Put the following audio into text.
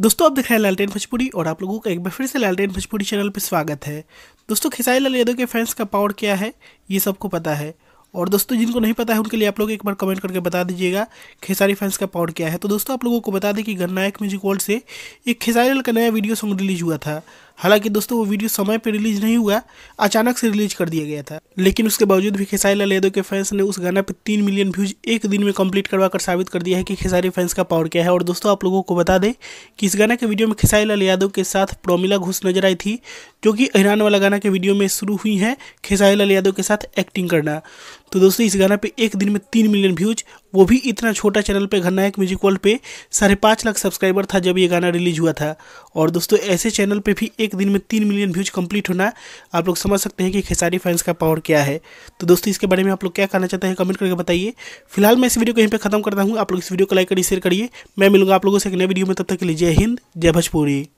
दोस्तों आप देख रहे हैं लालटेन भोजपुरी और आप लोगों का एक बार फिर से लालटेन भोजपुरी चैनल पर स्वागत है दोस्तों खेसारी लाल यादव के फैंस का पावर क्या है ये सबको पता है और दोस्तों जिनको नहीं पता है उनके लिए आप लोग एक बार कमेंट करके बता दीजिएगा खेसारी फैंस का पावर क्या है तो दोस्तों आप लोगों को बता दें कि गन्नायक म्यूजिक वर्ल्ड से एक खेसारी का नया वीडियो सॉन्ग रिलीज हुआ था हालांकि दोस्तों वो वीडियो समय पर रिलीज नहीं हुआ अचानक से रिलीज कर दिया गया था लेकिन उसके बावजूद भी खेसारी लाल यादव के फैंस ने उस गाना पर तीन मिलियन व्यूज एक दिन में कंप्लीट करवा कर साबित कर दिया है कि खेसारी फैंस का पावर क्या है और दोस्तों आप लोगों को बता दें कि इस गाना के वीडियो में खेसारी लाल यादव के साथ प्रोमिला घोष नजर आई थी जो कि ऐरान वाला गाना के वीडियो में शुरू हुई है खेसारी लाल यादव के साथ एक्टिंग करना तो दोस्तों इस गाना पे एक दिन में तीन मिलियन व्यूज वो भी इतना छोटा चैनल पे घरनायक म्यूजिक वर्ल्ड पे साढ़े पाँच लाख सब्सक्राइबर था जब ये गाना रिलीज हुआ था और दोस्तों ऐसे चैनल पे भी एक दिन में तीन मिलियन व्यूज कंप्लीट होना आप लोग समझ सकते हैं कि खेसारी फैंस का पावर क्या है तो दोस्तों इसके बारे में आप लोग क्या कहना चाहते हैं कमेंट करके बताइए फिलहाल मैं इस वीडियो को यहीं पर खत्म करता हूँ आप लोग इस वीडियो को लाइक करिए शेयर करिए मैं मिलूंगा आप लोगों से एक नए वीडियो में तब तक के लिए जय हिंद जय भोजपुरी